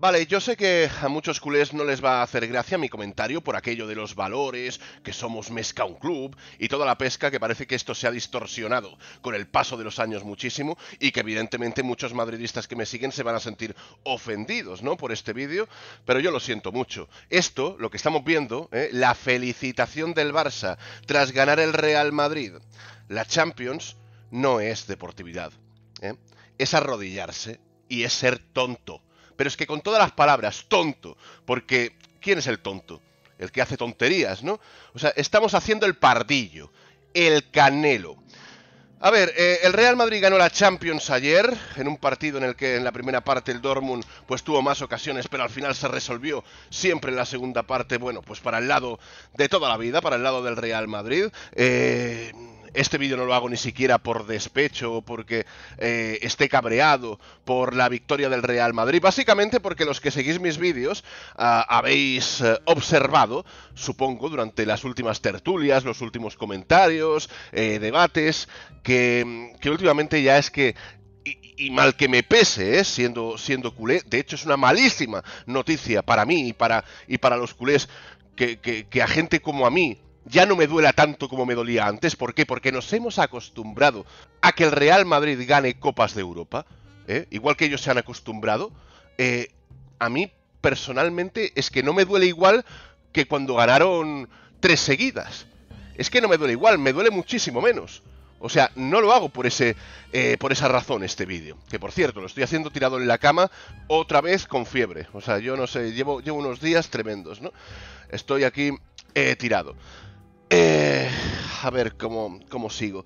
Vale, yo sé que a muchos culés no les va a hacer gracia mi comentario por aquello de los valores, que somos mezcla un club y toda la pesca que parece que esto se ha distorsionado con el paso de los años muchísimo y que evidentemente muchos madridistas que me siguen se van a sentir ofendidos, ¿no? Por este vídeo, pero yo lo siento mucho. Esto, lo que estamos viendo, ¿eh? la felicitación del Barça tras ganar el Real Madrid, la Champions, no es deportividad, ¿eh? es arrodillarse y es ser tonto pero es que con todas las palabras, tonto, porque ¿quién es el tonto? El que hace tonterías, ¿no? O sea, estamos haciendo el pardillo, el canelo. A ver, eh, el Real Madrid ganó la Champions ayer, en un partido en el que en la primera parte el Dortmund pues tuvo más ocasiones, pero al final se resolvió siempre en la segunda parte, bueno, pues para el lado de toda la vida, para el lado del Real Madrid. Eh, este vídeo no lo hago ni siquiera por despecho o porque eh, esté cabreado por la victoria del Real Madrid. Básicamente porque los que seguís mis vídeos ah, habéis eh, observado, supongo, durante las últimas tertulias, los últimos comentarios, eh, debates, que, últimamente ya es que y, mal que me pese, siendo, siendo culé, de hecho es una malísima noticia para mí y para, y para los culés que, que, a gente como a mí ya no me duela tanto como me dolía antes. ¿Por qué? Porque nos hemos acostumbrado a que el Real Madrid gane Copas de Europa, ¿eh? igual que ellos se han acostumbrado. Eh, a mí, personalmente, es que no me duele igual que cuando ganaron tres seguidas. Es que no me duele igual, me duele muchísimo menos. O sea, no lo hago por ese, eh, por esa razón este vídeo. Que por cierto, lo estoy haciendo tirado en la cama otra vez con fiebre. O sea, yo no sé, llevo, llevo unos días tremendos, ¿no? Estoy aquí he tirado. Eh, a ver cómo, sigo.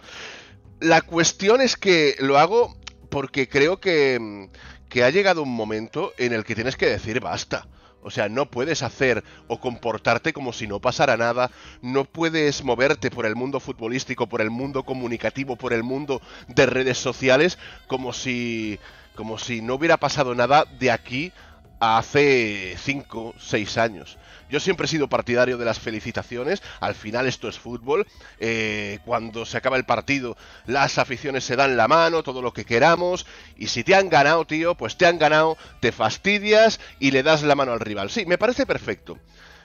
La cuestión es que lo hago porque creo que, que ha llegado un momento en el que tienes que decir basta. O sea, no puedes hacer o comportarte como si no pasara nada, no puedes moverte por el mundo futbolístico, por el mundo comunicativo, por el mundo de redes sociales como si como si no hubiera pasado nada de aquí hace 5, 6 años. Yo siempre he sido partidario de las felicitaciones, al final esto es fútbol, eh, cuando se acaba el partido las aficiones se dan la mano, todo lo que queramos, y si te han ganado, tío, pues te han ganado, te fastidias y le das la mano al rival. Sí, me parece perfecto,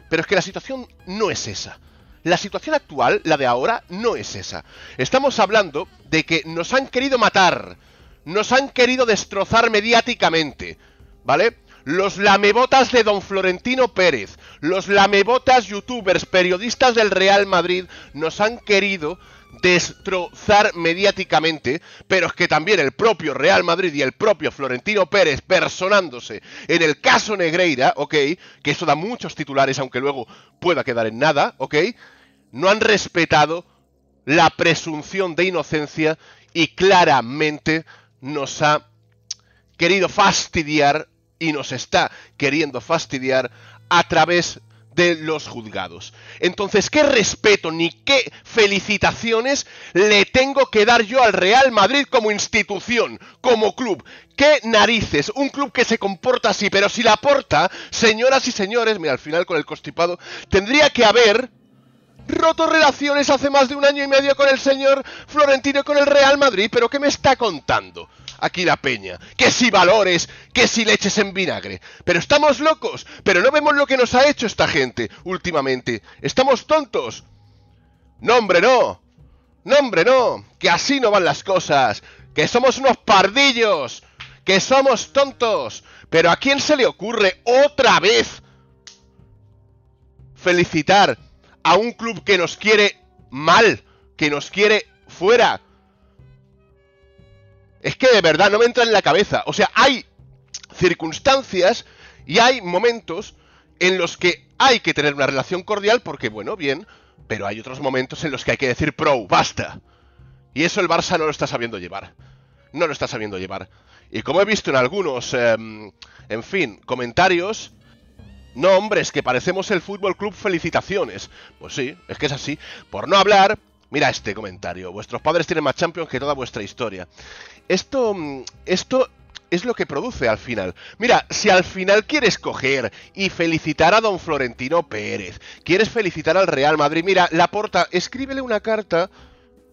pero es que la situación no es esa. La situación actual, la de ahora, no es esa. Estamos hablando de que nos han querido matar, nos han querido destrozar mediáticamente, ¿vale? los lamebotas de don Florentino Pérez, los lamebotas youtubers, periodistas del Real Madrid, nos han querido destrozar mediáticamente, pero es que también el propio Real Madrid y el propio Florentino Pérez personándose en el caso Negreira, ok, que eso da muchos titulares aunque luego pueda quedar en nada, ok, no han respetado la presunción de inocencia y claramente nos ha querido fastidiar y nos está queriendo fastidiar a través de los juzgados. Entonces, ¿qué respeto ni qué felicitaciones le tengo que dar yo al Real Madrid como institución, como club? ¿Qué narices? Un club que se comporta así, pero si la porta, señoras y señores, mira, al final con el constipado, tendría que haber roto relaciones hace más de un año y medio con el señor Florentino y con el Real Madrid, pero ¿qué me está contando? aquí la peña. Que si valores, que si leches en vinagre. Pero estamos locos, pero no vemos lo que nos ha hecho esta gente últimamente. Estamos tontos. No, hombre, no. No, hombre, no. Que así no van las cosas. Que somos unos pardillos. Que somos tontos. Pero ¿a quién se le ocurre otra vez felicitar a un club que nos quiere mal? Que nos quiere fuera es que de verdad no me entra en la cabeza. O sea, hay circunstancias y hay momentos en los que hay que tener una relación cordial porque, bueno, bien, pero hay otros momentos en los que hay que decir, pro, basta. Y eso el Barça no lo está sabiendo llevar. No lo está sabiendo llevar. Y como he visto en algunos, em, en fin, comentarios, no, hombre, es que parecemos el Fútbol Club Felicitaciones. Pues sí, es que es así. Por no hablar, mira este comentario. Vuestros padres tienen más Champions que toda vuestra historia. Esto, mm, esto es lo que produce al final. Mira, si al final quieres coger y felicitar a don Florentino Pérez, quieres felicitar al Real Madrid, mira, la Laporta, escríbele una carta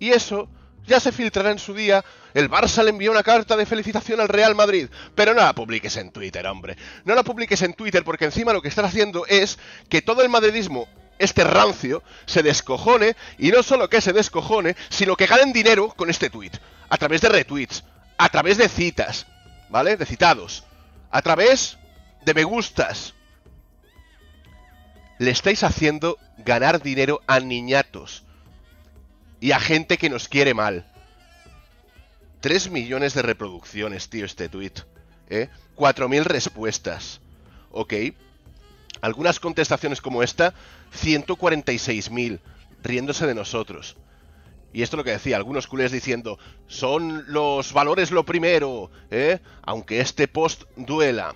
y eso ya se filtrará en su día. El Barça le envió una carta de felicitación al Real Madrid, pero no la publiques en Twitter, hombre. No la publiques en Twitter porque encima lo que estás haciendo es que todo el madridismo este rancio se descojone y no solo que se descojone, sino que ganen dinero con este tweet, a través de retweets, a través de citas, ¿vale? De citados, a través de me gustas. Le estáis haciendo ganar dinero a niñatos y a gente que nos quiere mal. 3 millones de reproducciones, tío, este tweet. ¿eh? 4.000 respuestas. Ok, algunas contestaciones como esta, 146.000, riéndose de nosotros. Y esto es lo que decía, algunos culés diciendo, son los valores lo primero, ¿eh? aunque este post duela.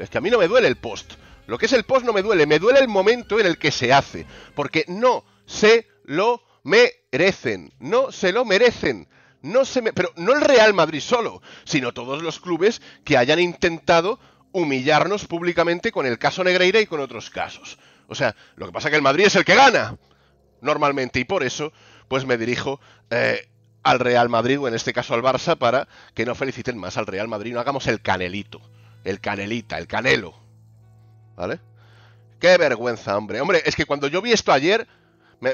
Es que a mí no me duele el post. Lo que es el post no me duele, me duele el momento en el que se hace, porque no se lo merecen, no se lo merecen. No se me... Pero no el Real Madrid solo, sino todos los clubes que hayan intentado humillarnos públicamente con el caso Negreira y con otros casos. O sea, lo que pasa es que el Madrid es el que gana, normalmente, y por eso, pues me dirijo eh, al Real Madrid, o en este caso al Barça, para que no feliciten más al Real Madrid, no hagamos el canelito, el canelita, el canelo. ¿Vale? Qué vergüenza, hombre. Hombre, es que cuando yo vi esto ayer,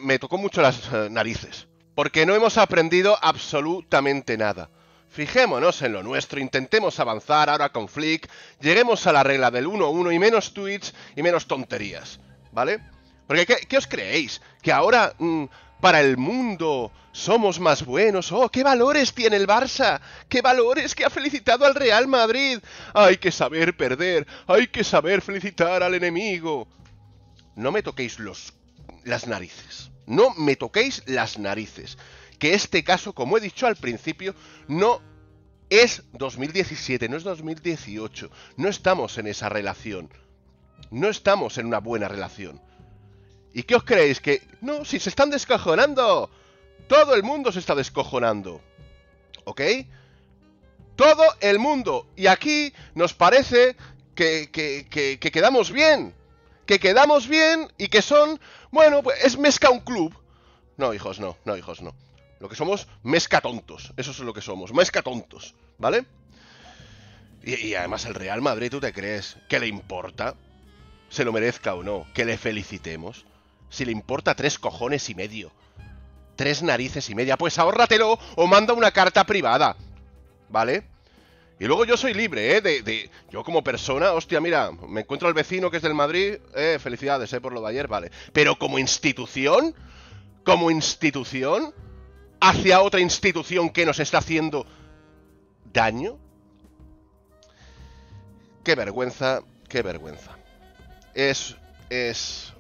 me, tocó mucho las eh, narices, porque no hemos aprendido absolutamente nada. Fijémonos en lo nuestro, intentemos avanzar ahora con Flick, lleguemos a la regla del 1-1 y menos tweets y menos tonterías, ¿vale? Porque ¿qué, os creéis? ¿Que ahora mm, para el mundo somos más buenos? ¡Oh, qué valores tiene el Barça! ¡Qué valores que ha felicitado al Real Madrid! Hay que saber perder, hay que saber felicitar al enemigo. No me toquéis los, las narices. No me toquéis las narices que este caso, como he dicho al principio, no es 2017, no es 2018. No estamos en esa relación. No estamos en una buena relación. ¿Y qué os creéis? Que... No, si se están descojonando. Todo el mundo se está descojonando. ¿Ok? Todo el mundo. Y aquí nos parece que, quedamos bien. Que quedamos bien y que son... Bueno, pues es Mezca un club. No, hijos, no, no, hijos, no. Lo que somos mezcatontos. Eso es lo que somos. Mezcatontos. ¿Vale? Y, además el Real Madrid, ¿tú te crees que le importa? Se lo merezca o no. Que le felicitemos. Si le importa tres cojones y medio. Tres narices y media. Pues ahórratelo o manda una carta privada. ¿Vale? Y luego yo soy libre, ¿eh? De, de, Yo como persona, hostia, mira, me encuentro al vecino que es del Madrid, eh, felicidades, eh, por lo de ayer, vale. Pero como institución, como institución, hacia otra institución que nos está haciendo daño? Qué vergüenza, qué vergüenza. Es, es...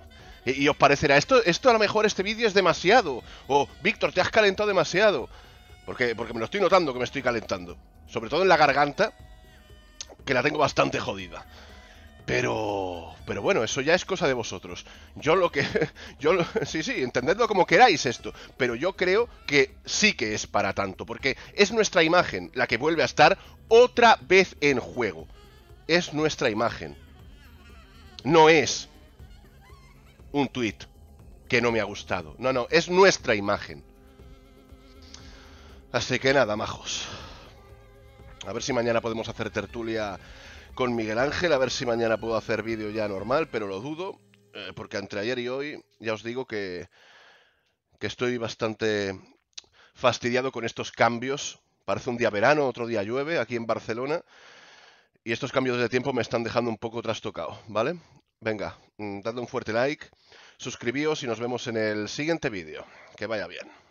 Y, os parecerá, esto, esto a lo mejor este vídeo es demasiado. O, Víctor, te has calentado demasiado. Porque, porque me lo estoy notando que me estoy calentando. Sobre todo en la garganta, que la tengo bastante jodida. Pero, pero bueno, eso ya es cosa de vosotros. Yo lo que, yo sí, sí, entendedlo como queráis esto, pero yo creo que sí que es para tanto, porque es nuestra imagen la que vuelve a estar otra vez en juego. Es nuestra imagen. No es un tweet que no me ha gustado. No, no, es nuestra imagen. Así que nada, majos. A ver si mañana podemos hacer tertulia con Miguel Ángel, a ver si mañana puedo hacer vídeo ya normal, pero lo dudo, eh, porque entre ayer y hoy ya os digo que, que estoy bastante fastidiado con estos cambios. Parece un día verano, otro día llueve aquí en Barcelona. Y estos cambios de tiempo me están dejando un poco trastocado, ¿vale? Venga, mm, dadle un fuerte like, suscribíos y nos vemos en el siguiente vídeo. Que vaya bien.